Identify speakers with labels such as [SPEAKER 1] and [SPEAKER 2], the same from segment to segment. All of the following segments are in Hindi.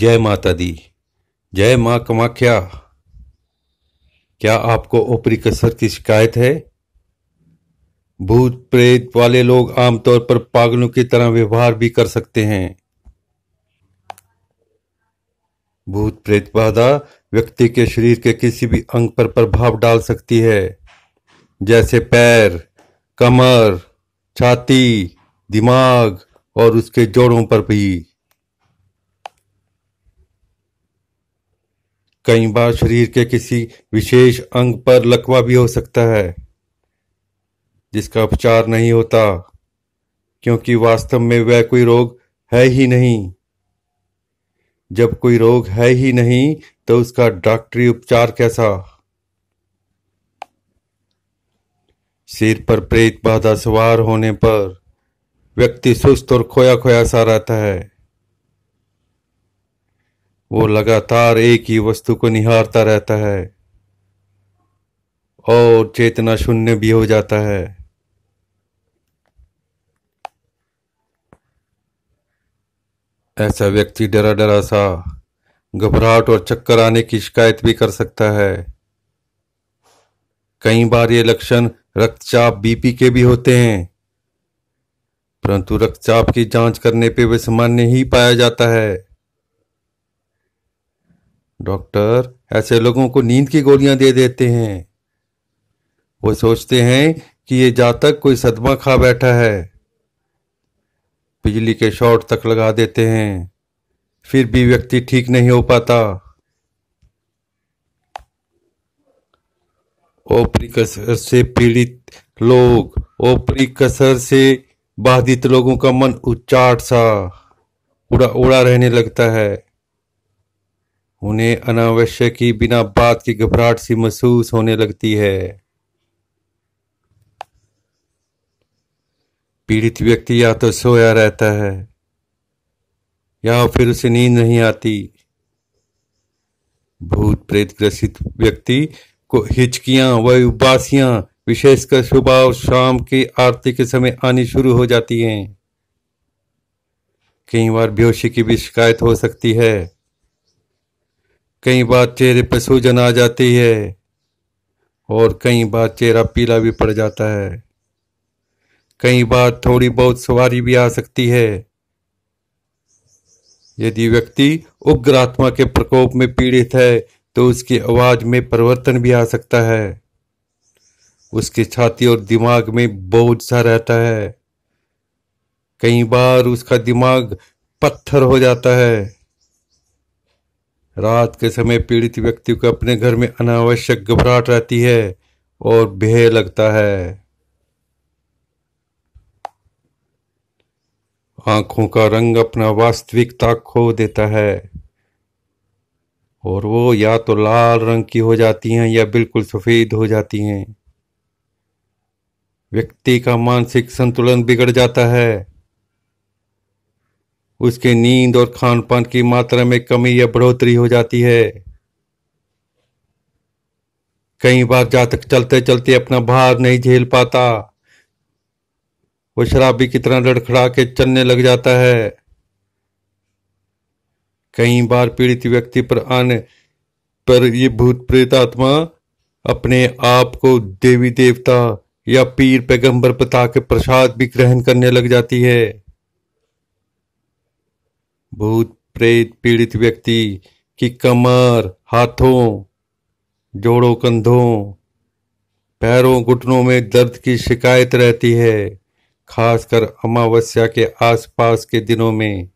[SPEAKER 1] जय माता दी जय माँ कमाख्या क्या आपको ऊपरी कसर की शिकायत है भूत प्रेत वाले लोग आमतौर पर पागलों की तरह व्यवहार भी कर सकते हैं भूत प्रेत बाधा व्यक्ति के शरीर के किसी भी अंग पर प्रभाव डाल सकती है जैसे पैर कमर छाती दिमाग और उसके जोड़ों पर भी कई बार शरीर के किसी विशेष अंग पर लकवा भी हो सकता है जिसका उपचार नहीं होता क्योंकि वास्तव में वह कोई रोग है ही नहीं जब कोई रोग है ही नहीं तो उसका डॉक्टरी उपचार कैसा सिर पर प्रेत बाधा सवार होने पर व्यक्ति सुस्त और खोया खोया सा रहता है वो लगातार एक ही वस्तु को निहारता रहता है और चेतना शून्य भी हो जाता है ऐसा व्यक्ति डरा डरा सा घबराहट और चक्कर आने की शिकायत भी कर सकता है कई बार ये लक्षण रक्तचाप बीपी के भी होते हैं परंतु रक्तचाप की जांच करने पे वे सामान्य ही पाया जाता है डॉक्टर ऐसे लोगों को नींद की गोलियां दे देते हैं वो सोचते हैं कि ये जातक कोई सदमा खा बैठा है बिजली के शॉर्ट तक लगा देते हैं फिर भी व्यक्ति ठीक नहीं हो पाता ओपरी कसर से पीड़ित लोग ओपरी कसर से बाधित लोगों का मन उच्चाट सा उड़ा उड़ा रहने लगता है उन्हें अनावश्यक ही बिना बात की घबराहट सी महसूस होने लगती है पीड़ित व्यक्ति या तो सोया रहता है या फिर उसे नींद नहीं आती भूत प्रेत ग्रसित व्यक्ति को हिचकियां व उबासियां विशेषकर सुबह और शाम की आरती के समय आनी शुरू हो जाती हैं कई बार बेहोशी की भी शिकायत हो सकती है कई बार चेहरे पर सूजन आ जाती है और कई बार चेहरा पीला भी पड़ जाता है कई बार थोड़ी बहुत सवारी भी आ सकती है यदि व्यक्ति उग्र आत्मा के प्रकोप में पीड़ित है तो उसकी आवाज में परिवर्तन भी आ सकता है उसकी छाती और दिमाग में बोझ सा रहता है कई बार उसका दिमाग पत्थर हो जाता है रात के समय पीड़ित व्यक्ति को अपने घर में अनावश्यक घबराहट रहती है और भय लगता है आंखों का रंग अपना वास्तविकता खो देता है और वो या तो लाल रंग की हो जाती हैं या बिल्कुल सफ़ेद हो जाती हैं व्यक्ति का मानसिक संतुलन बिगड़ जाता है उसके नींद और खान पान की मात्रा में कमी या बढ़ोतरी हो जाती है कई बार जातक चलते चलते अपना भार नहीं झेल पाता वो शराबी की तरह लड़खड़ा के चलने लग जाता है कई बार पीड़ित व्यक्ति पर आने पर ये भूत प्रेत आत्मा अपने आप को देवी देवता या पीर पैगंबर पता के प्रसाद भी ग्रहण करने लग जाती है भूत प्रेत पीड़ित व्यक्ति की कमर हाथों जोड़ों कंधों पैरों घुटनों में दर्द की शिकायत रहती है खासकर अमावस्या के आसपास के दिनों में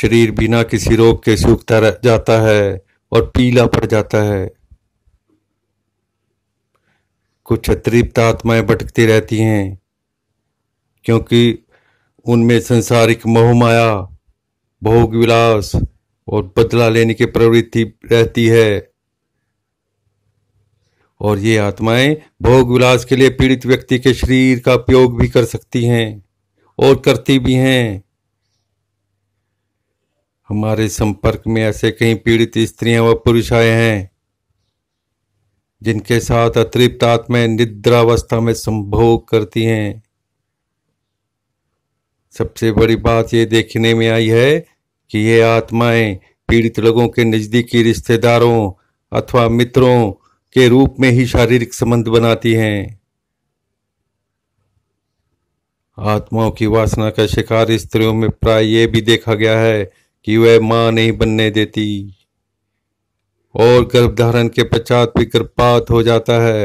[SPEAKER 1] शरीर बिना किसी रोग के सूखता रह जाता है और पीला पड़ जाता है कुछ अतृप्त आत्माएं भटकती रहती हैं क्योंकि उनमें संसारिक मोहमाया भोग विलास और बदला लेने की प्रवृत्ति रहती है और ये आत्माएं भोग विलास के लिए पीड़ित व्यक्ति के शरीर का उपयोग भी कर सकती हैं और करती भी हैं हमारे संपर्क में ऐसे कई पीड़ित स्त्रियां व पुरुष आए हैं जिनके साथ अतृप्त आत्माएं निद्रावस्था में संभोग करती हैं सबसे बड़ी बात ये देखने में आई है कि ये आत्माएं पीड़ित लोगों के नज़दीकी रिश्तेदारों अथवा मित्रों के रूप में ही शारीरिक संबंध बनाती हैं आत्माओं की वासना का शिकार स्त्रियों में प्राय ये भी देखा गया है कि वह मां नहीं बनने देती और गर्भधारण के पश्चात भी गर्भपात हो जाता है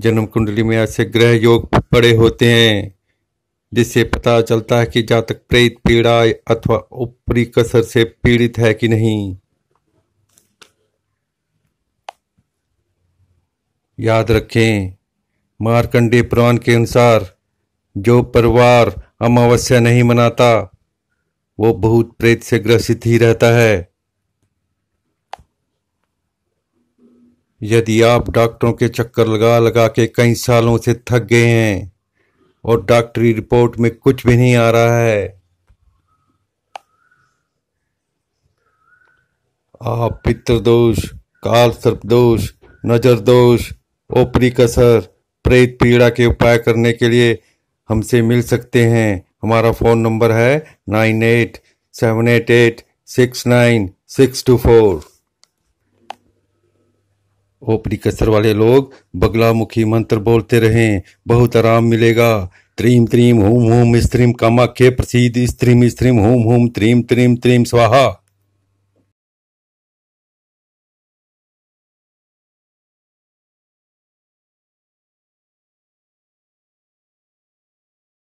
[SPEAKER 1] जन्म कुंडली में ऐसे ग्रह योग पड़े होते हैं जिससे पता चलता है कि जातक प्रेत पीड़ा अथवा ऊपरी कसर से पीड़ित है कि नहीं याद रखें मारकंडे पुराण के अनुसार जो परिवार अमावस्या नहीं मनाता वो बहुत प्रेत से ग्रसित ही रहता है यदि आप डॉक्टरों के चक्कर लगा लगा के कई सालों से थक गए हैं और डॉक्टरी रिपोर्ट में कुछ भी नहीं आ रहा है आप पितृदोष काल सर्पदोष नजर दोष ओपरी कसर प्रेत पीड़ा के उपाय करने के लिए हमसे मिल सकते हैं हमारा फ़ोन नंबर है nine eight seven eight eight six nine six two four ओपरी कसर वाले लोग बगला मुखी मंत्र बोलते रहे बहुत आराम मिलेगा त्रीम त्रीम हुम हुम स्त्रीम कामाख्य प्रसिद्ध स्त्रीम स्त्रीम हुम हुम त्रीम त्रीम त्रीम स्वाहा